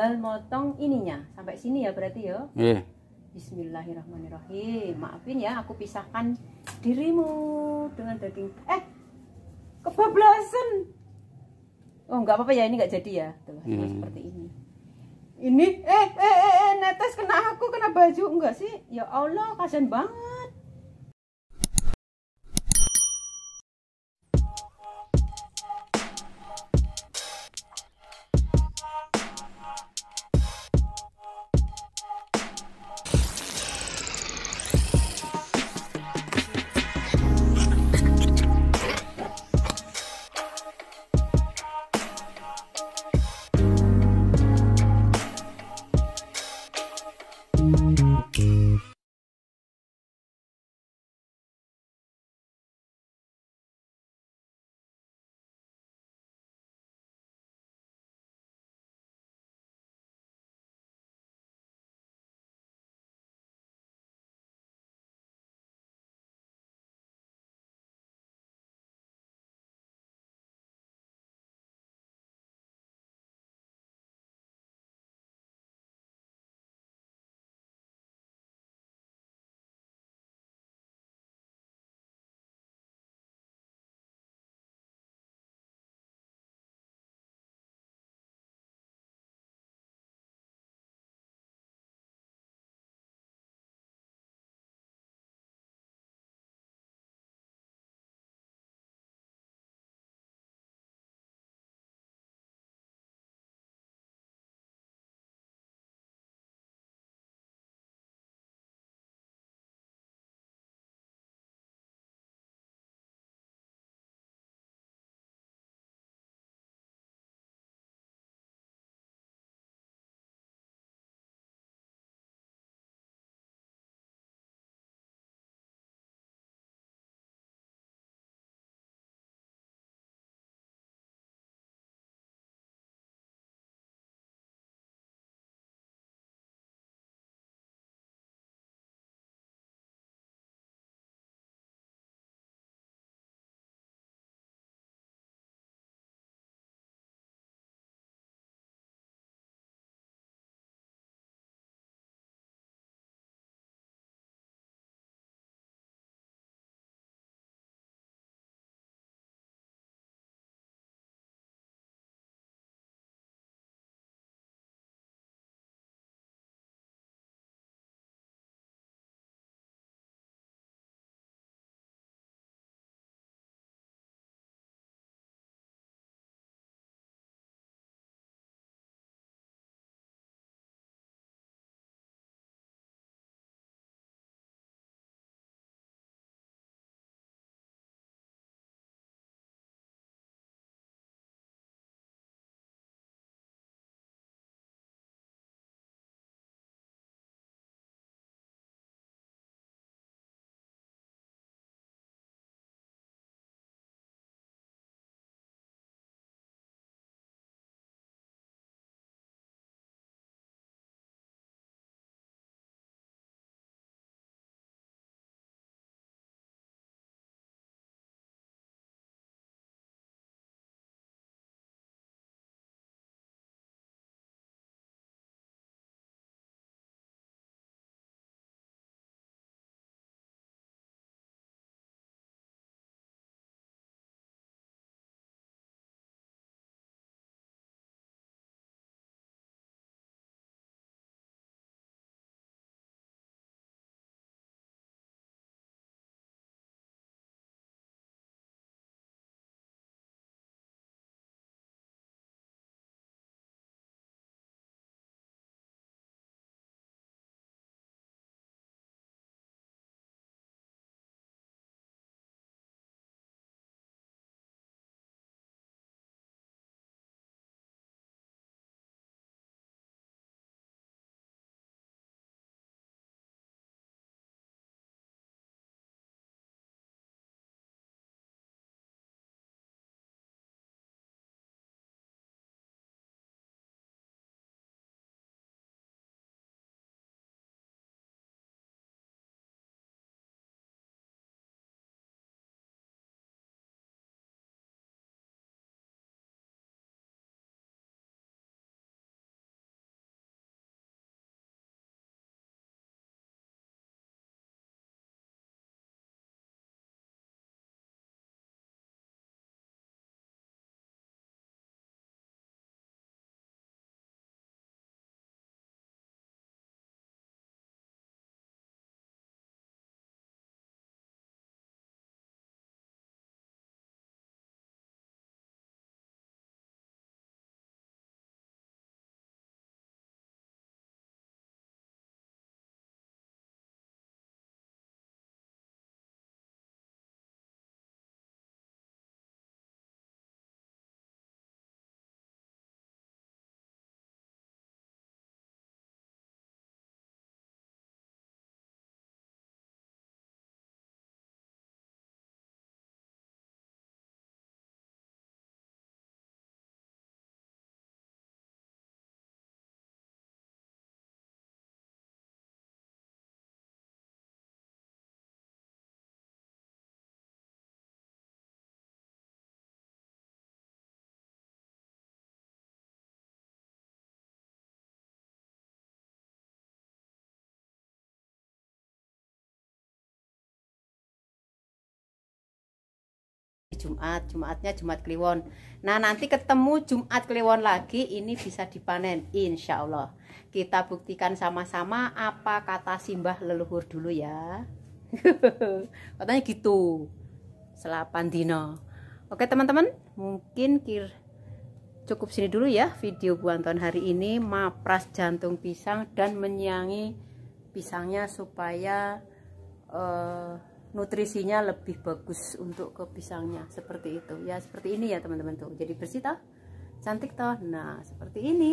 tinggal motong ininya sampai sini ya berarti ya yeah. Bismillahirrahmanirrahim maafin ya aku pisahkan dirimu dengan daging eh kebablasan oh nggak apa-apa ya ini nggak jadi ya tuh hmm. seperti ini ini eh, eh eh eh netes kena aku kena baju enggak sih ya Allah kasian banget Jumat Jumatnya Jumat Kliwon nah nanti ketemu Jumat Kliwon lagi ini bisa dipanen Insya Allah kita buktikan sama-sama apa kata simbah leluhur dulu ya katanya gitu selapan dino oke teman-teman mungkin kir cukup sini dulu ya video Anton hari ini mapras jantung pisang dan menyiangi pisangnya supaya uh, nutrisinya lebih bagus untuk ke pisangnya seperti itu ya seperti ini ya teman-teman tuh jadi bersih toh cantik toh nah seperti ini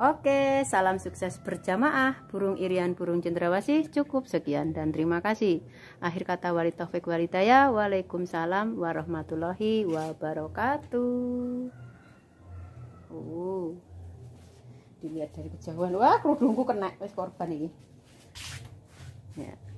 Oke, salam sukses berjamaah. Burung Irian, burung cendrawasih cukup sekian dan terima kasih. Akhir kata wali taufik walidaya. Waalaikumsalam warahmatullahi wabarakatuh. Uh. Dilihat dari kejauhan. Wah, kerudungku kena wis korban ini. Ya.